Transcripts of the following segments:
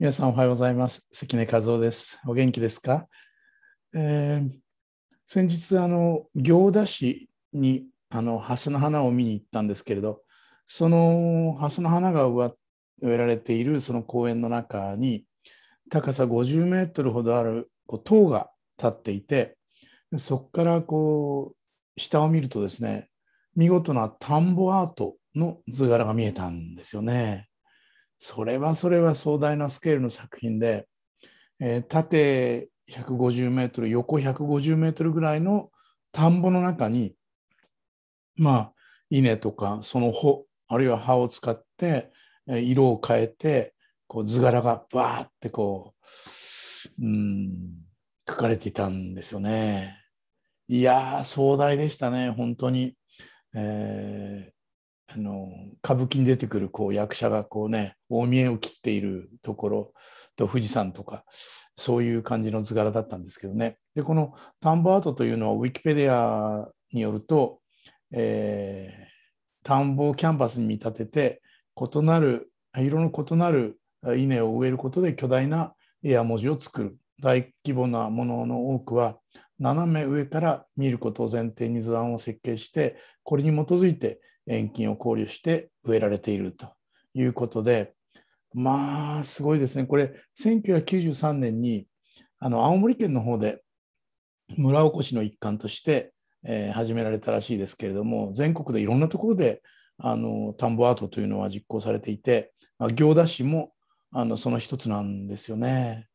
皆さんおはようございます。関根和夫です。お元気ですか、えー、先日、あの、行田市に、あの、蓮の花を見に行ったんですけれど、その蓮の花が植えられているその公園の中に、高さ50メートルほどあるこう塔が立っていて、そこからこう、下を見るとですね、見事な田んぼアートの図柄が見えたんですよね。それはそれは壮大なスケールの作品で、えー、縦150メートル横150メートルぐらいの田んぼの中にまあ稲とかその穂あるいは葉を使って色を変えてこう図柄がバーってこううん書かれていたんですよね。いやー、壮大でしたね本当に。えー、あの歌舞伎に出てくるこう役者がこうね大見えを切っているところと富士山とかそういう感じの図柄だったんですけどねでこの田んぼアートというのはウィキペディアによると、えー、田んぼをキャンバスに見立てて異なる色の異なる稲を植えることで巨大な絵や文字を作る大規模なものの多くは斜め上から見ることを前提に図案を設計してこれに基づいて遠近を考慮して植えられているということで、まあ、すごいですね。これ、1993年に、あの、青森県の方で、村おこしの一環として、えー、始められたらしいですけれども、全国でいろんなところで、あの、田んぼアートというのは実行されていて、まあ、行田市も、あの、その一つなんですよね。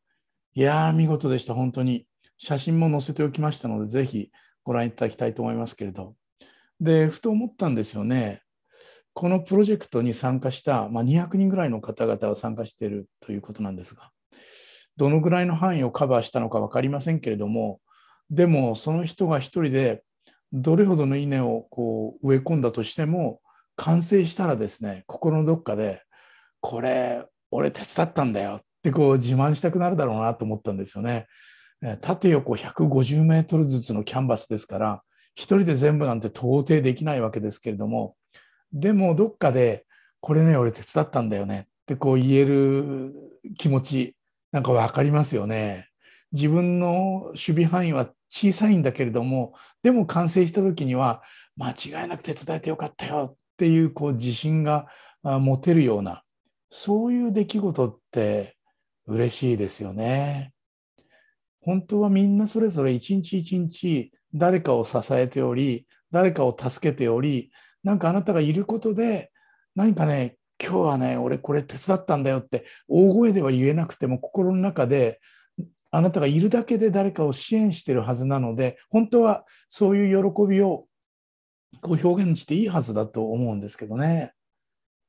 いやー、見事でした、本当に。写真も載せておきましたので、ぜひご覧いただきたいと思いますけれど。で、ふと思ったんですよね。このプロジェクトに参加した、まあ、200人ぐらいの方々が参加しているということなんですが、どのぐらいの範囲をカバーしたのか分かりませんけれども、でもその人が一人でどれほどの稲をこう植え込んだとしても、完成したらですね、心のどっかで、これ、俺手伝ったんだよってこう自慢したくなるだろうなと思ったんですよね。縦横150メートルずつのキャンバスですから、一人で全部なんて到底できないわけですけれども、でもどっかで、これね、俺手伝ったんだよねってこう言える気持ち、なんかわかりますよね。自分の守備範囲は小さいんだけれども、でも完成した時には、間違いなく手伝えてよかったよっていうこう自信が持てるような、そういう出来事って嬉しいですよね。本当はみんなそれぞれ一日一日誰かを支えており、誰かを助けており、なんかあなたがいることで、何かね、今日はね、俺これ手伝ったんだよって、大声では言えなくても、心の中で、あなたがいるだけで誰かを支援してるはずなので、本当はそういう喜びをこう表現していいはずだと思うんですけどね。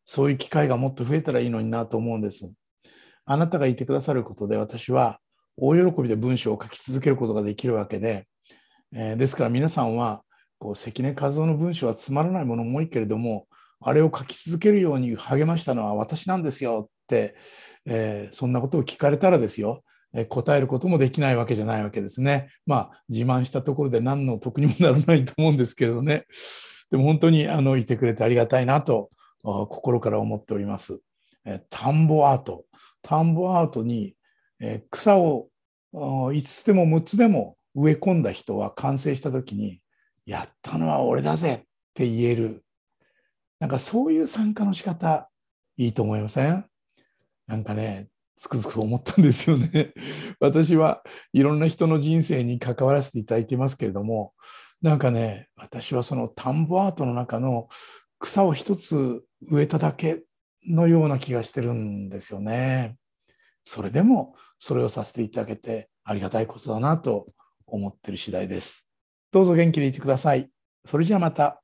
そういう機会がもっと増えたらいいのになと思うんです。あなたがいてくださることで私は大喜びで文章を書き続けることができるわけで、えー、ですから皆さんはこう関根和夫の文章はつまらないものも多いけれどもあれを書き続けるように励ましたのは私なんですよって、えー、そんなことを聞かれたらですよ答えることもできないわけじゃないわけですね。まあ自慢したところで何の得にもならないと思うんですけれどね。でも本当にあのいてくれてありがたいなと心から思っております。田んぼアート。田んぼアートに草を5つでも6つでも植え込んだ人は完成した時に「やったのは俺だぜ!」って言えるなんかそういう参加の仕方いいと思いませんなんかねつくづく思ったんですよね。私はいろんな人の人生に関わらせていただいてますけれどもなんかね私はその田んぼアートの中の草を一つ植えただけのような気がしてるんですよね。それでもそれをさせていただけてありがたいことだなと思ってる次第です。どうぞ元気でいてください。それじゃあまた。